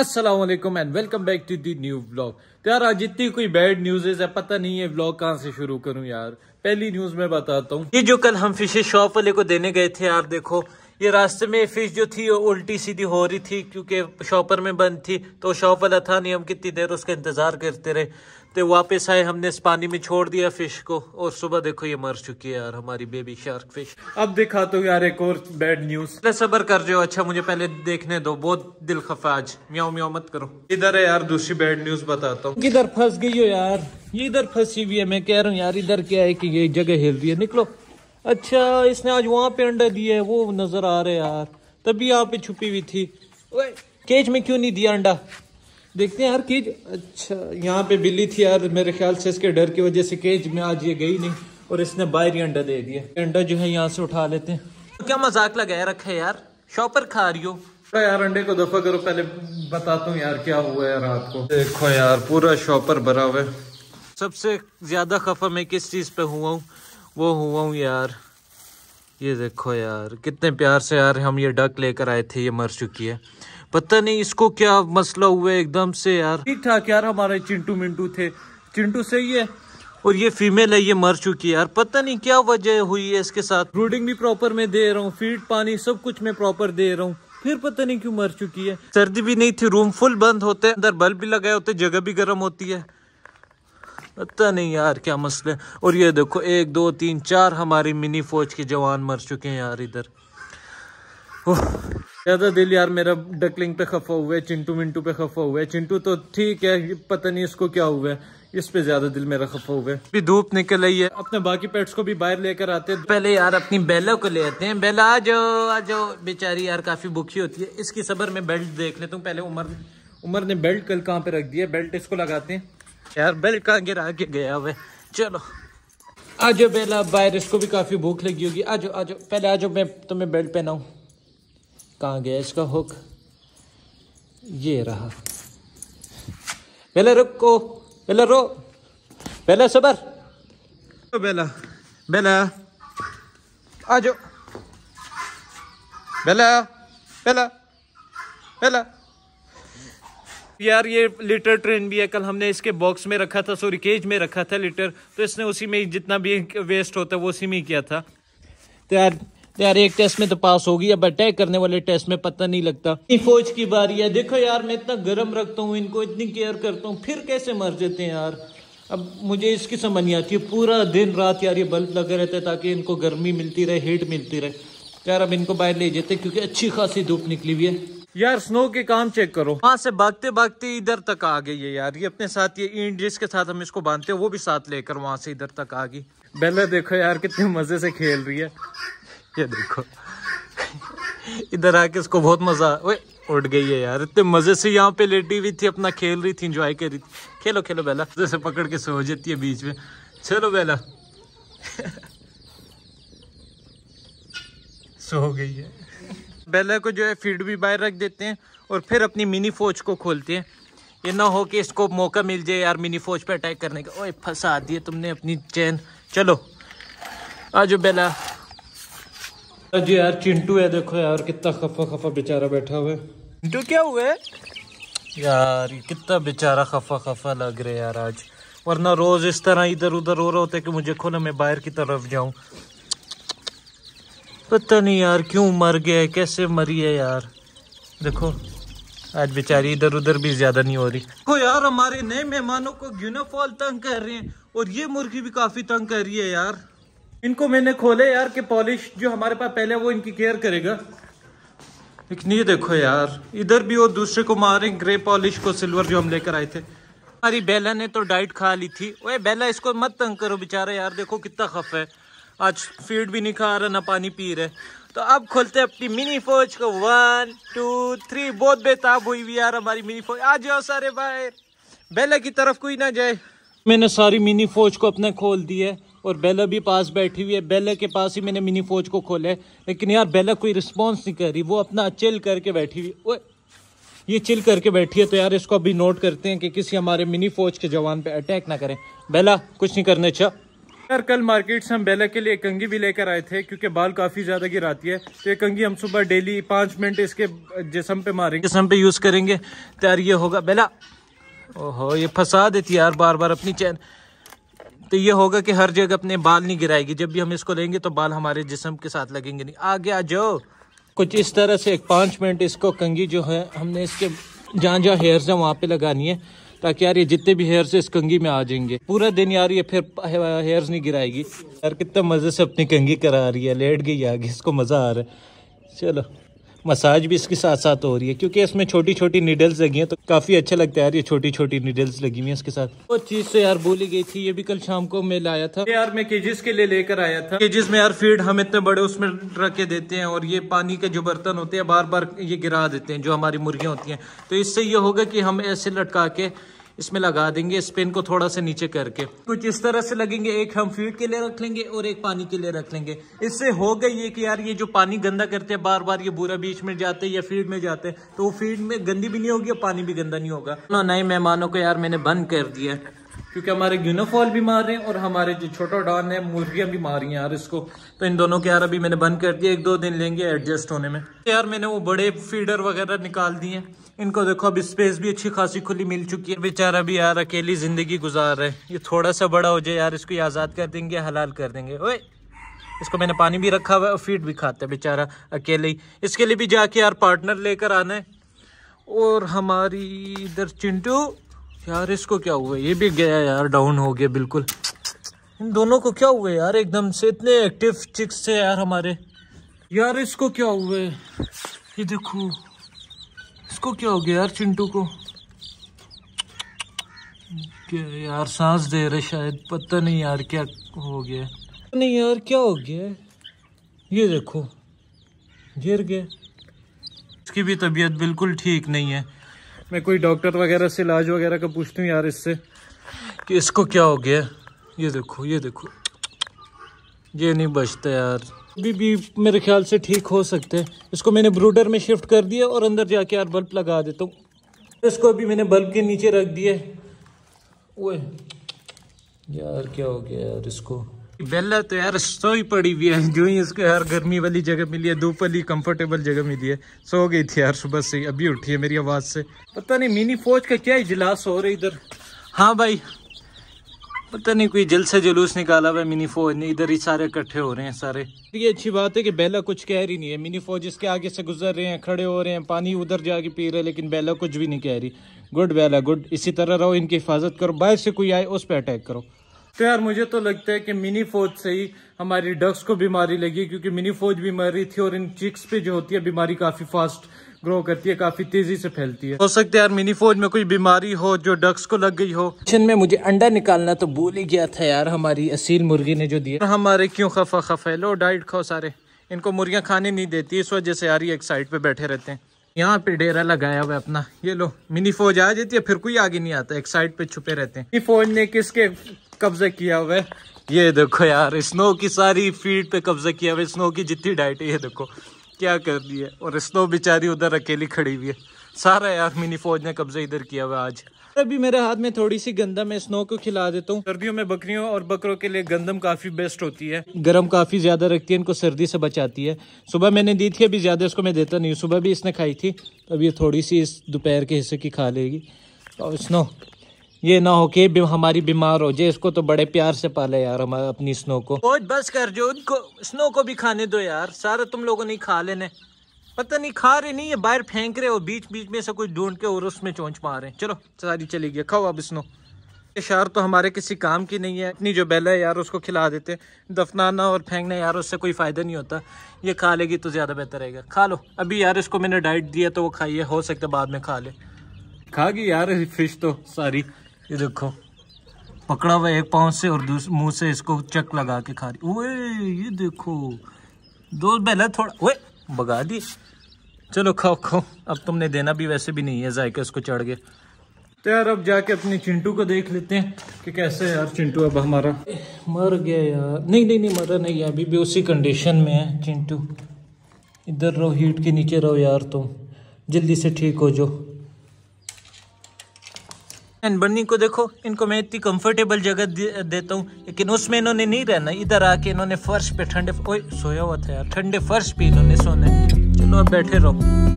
Aslam and welcome back to the new blog तो यार आज इतनी कोई बैड न्यूज है पता नहीं है ब्लॉग कहाँ से शुरू करूँ यार पहली न्यूज में बताता हूँ ये जो कल हम फिशेज शॉप वाले को देने गए थे यार देखो ये रास्ते में फिश जो थी वो उल्टी सीधी हो रही थी क्योंकि शॉपर में बंद थी तो शॉप वाला था नहीं हम कितनी देर उसका इंतज़ार करते रहे तो वापस आए हमने इस पानी में छोड़ दिया फिश को और सुबह देखो ये मर चुकी है यार हमारी बेबी शार्क फिश अब दिखाता तो हूँ यार एक और बैड न्यूज सबर कर जो अच्छा मुझे पहले देखने दो बहुत दिल खफा आज म्याओ म्याओ मत करो इधर है यार दूसरी बैड न्यूज बताता हूँ किधर फंस गई हो यार ये इधर फंसी हुई है मैं कह रहा हूँ यार इधर क्या है कि ये जगह हिल रही है निकलो अच्छा इसने आज वहाँ पे अंडा दिया है वो नज़र आ रहे यार तभी यहाँ पे छुपी हुई थी केज में क्यों नहीं दिया अंडा देखते हैं यार केज अच्छा यहाँ पे बिल्ली थी यार मेरे ख्याल से इसके डर की वजह से केज में आज ये गई नहीं और इसने बाहर ही अंडा दे दिया अंडा जो है यहाँ से उठा लेते हैं क्या मजाक लगाया रखा है यार शॉपर खा रही हो यार अंडे को दफा करो पहले बताता हूँ यार क्या हुआ है रात को देखो यार पूरा शॉपर भरा हुआ है सबसे ज्यादा खफा मैं किस चीज पे हुआ हूँ वो हुआ हूँ यार ये देखो यार कितने प्यार से यार हम ये डक लेकर आए थे ये मर चुकी है पता नहीं इसको क्या मसला हुआ एकदम से यार ठीक ठाक यार हमारे चिंटू मिंटू थे चिंटू सही है और ये फीमेल है ये मर चुकी है यार पता नहीं क्या वजह हुई है इसके साथ ब्रूडिंग भी प्रॉपर में दे रहा हूँ फीड पानी सब कुछ मैं प्रॉपर दे रहा हूँ फिर पता नहीं क्यों मर चुकी है सर्दी भी नहीं थी रूम फुल बंद होते अंदर बल्ब भी लगाए होते जगह भी गर्म होती है पता नहीं यार क्या मसला और ये देखो एक दो तीन चार हमारी मिनी फौज के जवान मर चुके हैं यार इधर ज़्यादा दिल यार मेरा डकलिंग पे खफा हुआ है चिंटू मिंटू पे खफा हुआ है चिंटू तो ठीक है पता नहीं इसको क्या हुआ है इस पे ज्यादा दिल मेरा खफा हुआ है अभी धूप निकल आई है अपने बाकी पेट्स को भी बाहर लेकर आते हैं पहले यार अपनी बेला को ले आते हैं बेला आ जाओ आ जाओ बेचारी यार काफी भूखी होती है इसकी सबर में बेल्ट देख लेता हूँ पहले उमर उमर ने बेल्ट कल कहाँ पे रख दिया बेल्ट इसको लगाते हैं यार बेल का गिरा के गया वे चलो आज बेला बाहर इसको भी काफ़ी भूख लगी होगी आज आज पहले आज मैं तुम्हें बेल्ट पहनाऊ कहा गया इसका हुक ये रहा बेला रुको बेला रो बेला सबर तो बेला बेला आज बेला बेला बेला यार ये लीटर ट्रेन भी है कल हमने इसके बॉक्स में रखा था सॉरी केज में रखा था लीटर तो इसने उसी में जितना भी वेस्ट होता है वो उसी में किया था तो यार तो यार एक टेस्ट में तो पास होगी अब अटैक करने वाले टेस्ट में पता नहीं लगता फौज की बारी है देखो यार मैं इतना गर्म रखता हूँ इनको इतनी केयर करता हूँ फिर कैसे मर जाते हैं यार अब मुझे इसकी समझ नहीं आती है पूरा दिन रात यार ये बल्ब लगे रहते हैं ताकि इनको गर्मी मिलती रहे हीट मिलती रहे तो यार अब इनको बाहर ले जाते क्योंकि अच्छी खासी धूप निकली हुई है यार स्नो के काम चेक करो वहां से भागते भागते इधर तक आ गई है यार ये अपने साथ ये ईंट जिसके साथ हम इसको बांधते हैं वो भी साथ लेकर वहां से इधर तक आ गई बेला देखो यार कितने मजे से खेल रही है ये देखो इधर आके इसको बहुत मजा वे उड़ गई है यार इतने मजे से यहाँ पे लेटी हुई थी अपना खेल रही थी इंजॉय कर रही थी खेलो खेलो बेला जैसे पकड़ के सो जाती है बीच में चलो बेला सो गई है बैलर को जो है फीड भी बाहर रख देते हैं और फिर अपनी मिनी फौज को खोलते हैं ये ना हो कि इसको मौका मिल जाए यार मिनी फौज पे अटैक करने का ओए फंसा दिए तुमने अपनी चैन चलो आ जाओ बेला जी यार चिंटू है देखो यार कितना खफा खफा बेचारा बैठा हुआ है चिंटू क्या हुआ है यार कितना बेचारा खफा खफा लग रहा है यार आज वरना रोज इस तरह इधर उधर हो रहा होता है कि मुझे खोलो मैं बाहर की तरफ जाऊँ पता नहीं यार क्यों मर गया कैसे मरी है यार देखो आज बेचारी इधर उधर भी ज्यादा नहीं हो रही देखो यार हमारे नए मेहमानों को ग्यूनाफॉल तंग कर रहे हैं और ये मुर्गी भी काफी तंग कर रही है यार इनको मैंने खोले यार कि पॉलिश जो हमारे पास पहले वो इनकी केयर करेगा लेकिन ये देखो यार इधर भी वो दूसरे को मारे ग्रे पॉलिश को सिल्वर जो हम लेकर आए थे हमारी बेला ने तो डाइट खा ली थी ओए बेला इसको मत तंग करो बेचारा यार देखो कितना खफ है आज फीड भी नहीं खा रहा ना पानी पी रहे तो अब खोलते अपनी मिनी फौज को वन टू थ्री बहुत बेताब हुई हुई यार हमारी मिनी फौज आ जाओ सारे बाहर बेला की तरफ कोई ना जाए मैंने सारी मिनी फौज को अपने खोल दी है और बेला भी पास बैठी हुई है बेला के पास ही मैंने मिनी फौज को खोला है लेकिन यार बेला कोई रिस्पॉन्स नहीं कर रही वो अपना चिल करके बैठी हुई ओए ये चिल करके बैठी है तो यार इसको अभी नोट करते हैं कि किसी हमारे मिनी फौज के जवान पे अटैक ना करें बेला कुछ नहीं करने अच्छा यार कल मार्केट से हम बेला के लिए एक कंगी भी लेकर आए थे क्योंकि बाल काफी ज्यादा गिराती है तो ये कंगी हम सुबह डेली पांच मिनट इसके जिसम पे मारेंगे जिसम पे यूज करेंगे तैयार ये होगा बेला ओहो ये फंसा देती यार बार बार अपनी चैन तो ये होगा कि हर जगह अपने बाल नहीं गिराएगी जब भी हम इसको लेंगे तो बाल हमारे जिसम के साथ लगेंगे नहीं आगे आ जाओ कुछ इस तरह से एक पांच मिनट इसको कंगी जो है हमने इसके जहाँ जहाँ हेयर्स है वहाँ पे लगानी है ताकि यार ये जितने भी हेयर्स है इस कंगी में आ जाएंगे पूरा दिन यार ये फिर हेयर्स नहीं गिराएगी यार कितना मज़े से अपनी कंगी करा रही है लेट गई आगे इसको मज़ा आ रहा है चलो मसाज भी इसके साथ साथ हो रही है क्योंकि इसमें छोटी छोटी नीडल्स लगी हैं तो काफ़ी अच्छा लगता है यार ये छोटी छोटी नीडल्स लगी हुई है इसके साथ वो चीज़ तो यार बोली गई थी ये भी कल शाम को मैं लाया था यार मैं केजिस के लिए लेकर आया था केजिस में यार फीड हम इतने बड़े उसमें रख के देते हैं और ये पानी के जो बर्तन होते हैं बार बार ये गिरा देते हैं जो हमारी मुर्गियाँ होती हैं तो इससे ये होगा कि हम ऐसे लटका के इसमें लगा देंगे इस पेन को थोड़ा सा नीचे करके कुछ इस तरह से लगेंगे एक हम फीट के लिए रख लेंगे और एक पानी के लिए रख लेंगे इससे हो गई ये कि यार ये जो पानी गंदा करते हैं बार बार ये बुरा बीच में जाते हैं या फील्ड में जाते हैं तो वो फील्ड में गंदी भी नहीं होगी और पानी भी गंदा नहीं होगा नए मेहमानों को यार मैंने बंद कर दिया क्योंकि हमारे यूनिफॉल भी मार रहे हैं और हमारे जो छोटा डॉन है मुर्गियां भी मार रही हैं यार इसको तो इन दोनों के यार अभी मैंने बंद कर दिया एक दो दिन लेंगे एडजस्ट होने में तो यार मैंने वो बड़े फीडर वगैरह निकाल दिए इनको देखो अब स्पेस भी अच्छी खासी खुली मिल चुकी है बेचारा भी यार अकेली ज़िंदगी गुजार रहे है ये थोड़ा सा बड़ा हो जाए यार इसको आज़ाद कर देंगे हलाल कर देंगे ओ इसको मैंने पानी भी रखा हुआ है और फीड भी खाता है बेचारा अकेले ही इसके लिए भी जाके यार पार्टनर लेकर आना है और हमारी इधर चिंटू यार इसको क्या हुआ ये भी गया यार डाउन हो गया बिल्कुल इन दोनों को क्या हुआ यार एकदम से इतने एक्टिव चिक्स थे यार हमारे यार इसको क्या हुआ ये देखो इसको क्या हो गया यार चिंटू को क्या यार सांस दे रहे शायद पता नहीं यार क्या हो गया नहीं यार क्या हो गया ये देखो गिर गए इसकी भी तबीयत बिल्कुल ठीक नहीं है मैं कोई डॉक्टर वगैरह से इलाज वगैरह का पूछती हूँ यार इससे कि इसको क्या हो गया ये देखो ये देखो ये नहीं बचता यार अभी भी मेरे ख्याल से ठीक हो सकते हैं इसको मैंने ब्रूडर में शिफ्ट कर दिया और अंदर जाके यार बल्ब लगा देता हूँ इसको अभी मैंने बल्ब के नीचे रख दिया वो यार क्या हो गया यार इसको बेला तो यार सो ही पड़ी हुई है जो ही इसको यार गर्मी वाली जगह मिली है धूप वाली कंफर्टेबल जगह मिली है सो गई थी यार सुबह से अभी उठी है मेरी आवाज़ से पता नहीं मिनी फौज का क्या इजलास हो रहा इधर हाँ भाई पता नहीं कोई जल से जुलूस निकाला हुआ है मिनी फौज ने इधर ही सारे इकट्ठे हो रहे हैं सारे ये अच्छी बात है कि बेला कुछ कह रही नहीं है मिनी फौज इसके आगे से गुजर रहे हैं खड़े हो रहे हैं पानी उधर जाके पी रहे हैं लेकिन बेला कुछ भी नहीं कह रही गुड बेला गुड इसी तरह रहो इनकी हिफाजत करो बाहर से कोई आए उस पर अटैक करो तो यार मुझे तो लगता है कि मिनी फौज से ही हमारी डक्स को बीमारी लगी क्योंकि मिनी फौज बीमारी थी और इन चिक्स पे जो होती है बीमारी काफी फास्ट ग्रो करती है काफी तेजी से फैलती है हो सकता है यार मिनी फौज में कोई बीमारी हो जो डक्स को लग गई हो किचन में मुझे अंडा निकालना तो भूल ही गया था यार हमारी असील मुर्गी ने जो दिया हमारे क्यों खफा खफा लो डाइट खाओ सारे इनको मुर्गियाँ खाने नहीं देती इस वजह से यार ये एक साइड पे बैठे रहते हैं यहाँ पे डेरा लगाया हुआ अपना ये लो मिनी फौज आ जाती है फिर कोई आगे नहीं आता एक साइड पे छुपे रहते हैं मिनी फौज ने किसके कब्जा किया हुआ है ये देखो यार स्नो की सारी फील्ड पे कब्जा किया हुआ है स्नो की जितनी डाइट है ये देखो क्या कर दी है और स्नो बेचारी उधर अकेली खड़ी हुई है सारा यार मिनी फौज ने कब्जा इधर किया हुआ आज अभी मेरे हाथ में थोड़ी सी गंदम मैं स्नो को खिला देता हूँ सर्दियों में बकरियों और बकरों के लिए गंदम काफी बेस्ट होती है गर्म काफी ज्यादा रखती है इनको सर्दी से बचाती है सुबह मैंने दी थी अभी ज्यादा इसको मैं देता नहीं सुबह भी इसने खाई थी अब ये थोड़ी सी इस दोपहर के हिस्से की खा लेगी और स्नो ये ना हो कि हमारी बीमार हो जाए इसको तो बड़े प्यार से पाले यार हमारे अपनी स्नो को और बस कर जो उनको स्नो को भी खाने दो यार सारा तुम लोगों ने खा लेने पता नहीं खा रहे नहीं ये बाहर फेंक रहे हो बीच बीच में से कुछ ढूंढ के और उसमें चोंच पा रहे चलो सारी चली गई खाओ अब स्नो ये तो हमारे किसी काम की नहीं है अपनी जो बेला है यार उसको खिला देते दफनाना और फेंकना यार उससे कोई फ़ायदा नहीं होता ये खा लेगी तो ज़्यादा बेहतर रहेगा खा लो अभी यार इसको मैंने डाइट दिया तो वो खाइए हो सकता बाद में खा ले खा गई यार फिश तो सारी ये देखो पकड़ा हुआ एक पाँव से और दूसरे मुंह से इसको चक लगा के खा रही ओए ये देखो दो बहला थोड़ा ओए भगा दी चलो खाओ खाओ अब तुमने देना भी वैसे भी नहीं है जायका उसको चढ़ गया तो यार अब जाके अपने चिंटू को देख लेते हैं कि कैसे यार चिंटू अब हमारा मर गया यार नहीं नहीं नहीं मरा नहीं अभी भी उसी कंडीशन में है चिंटू इधर रहो हीट के नीचे रहो यार तुम जल्दी से ठीक हो जाओ एंड बन्नी को देखो इनको मैं इतनी कंफर्टेबल जगह दे, देता हूँ लेकिन उसमें इन्होंने नहीं रहना इधर आके इन्होंने फर्श पे ठंडे ओए सोया हुआ था यार ठंडे फर्श पे इन्होंने सोना है चलो अब बैठे रहो